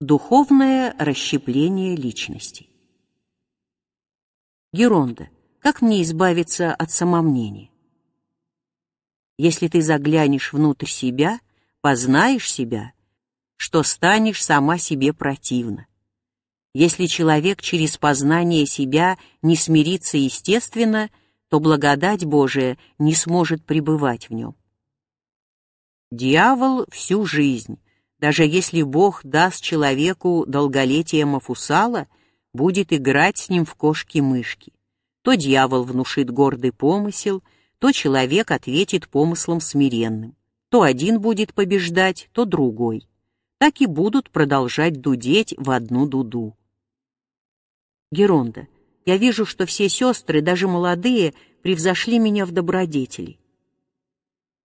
Духовное расщепление личности. Геронда, как мне избавиться от самомнения? Если ты заглянешь внутрь себя, познаешь себя, что станешь сама себе противна. Если человек через познание себя не смирится естественно, то благодать Божия не сможет пребывать в нем. Дьявол всю жизнь даже если Бог даст человеку долголетие Мафусала, будет играть с ним в кошки-мышки. То дьявол внушит гордый помысел, то человек ответит помыслом смиренным. То один будет побеждать, то другой. Так и будут продолжать дудеть в одну дуду. Геронда, я вижу, что все сестры, даже молодые, превзошли меня в добродетели.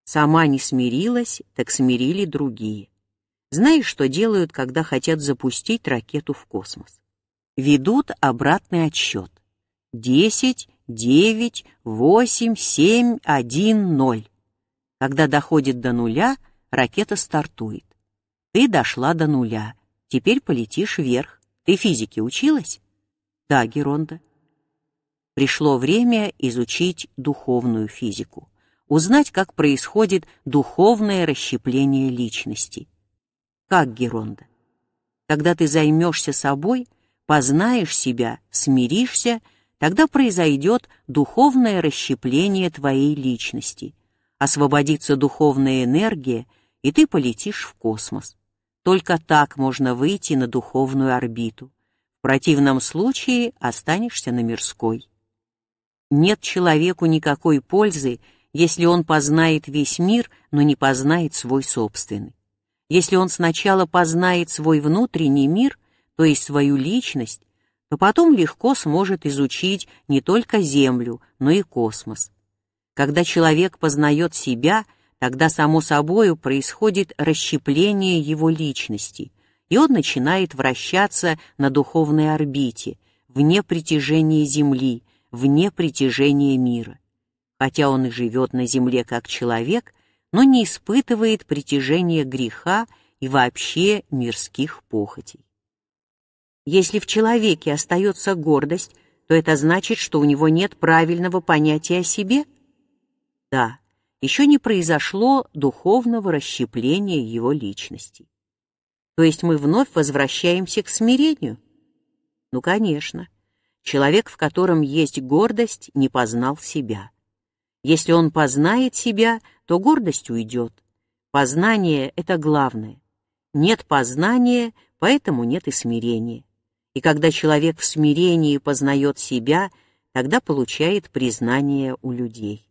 Сама не смирилась, так смирили другие знаешь, что делают, когда хотят запустить ракету в космос? Ведут обратный отсчет. 10, 9, 8, 7, 1, 0. Когда доходит до нуля, ракета стартует. Ты дошла до нуля, теперь полетишь вверх. Ты физике училась? Да, Геронда. Пришло время изучить духовную физику, узнать, как происходит духовное расщепление личности, как Геронда? Когда ты займешься собой, познаешь себя, смиришься, тогда произойдет духовное расщепление твоей личности, освободится духовная энергия, и ты полетишь в космос. Только так можно выйти на духовную орбиту. В противном случае останешься на мирской. Нет человеку никакой пользы, если он познает весь мир, но не познает свой собственный. Если он сначала познает свой внутренний мир, то есть свою личность, то потом легко сможет изучить не только Землю, но и космос. Когда человек познает себя, тогда само собою происходит расщепление его личности, и он начинает вращаться на духовной орбите, вне притяжения Земли, вне притяжения мира. Хотя он и живет на Земле как человек, но не испытывает притяжения греха и вообще мирских похотей. Если в человеке остается гордость, то это значит, что у него нет правильного понятия о себе? Да, еще не произошло духовного расщепления его личности. То есть мы вновь возвращаемся к смирению? Ну, конечно. Человек, в котором есть гордость, не познал себя. Если он познает себя, то гордость уйдет. Познание — это главное. Нет познания, поэтому нет и смирения. И когда человек в смирении познает себя, тогда получает признание у людей.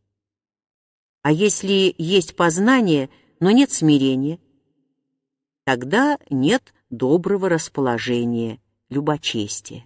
А если есть познание, но нет смирения, тогда нет доброго расположения, любочестия.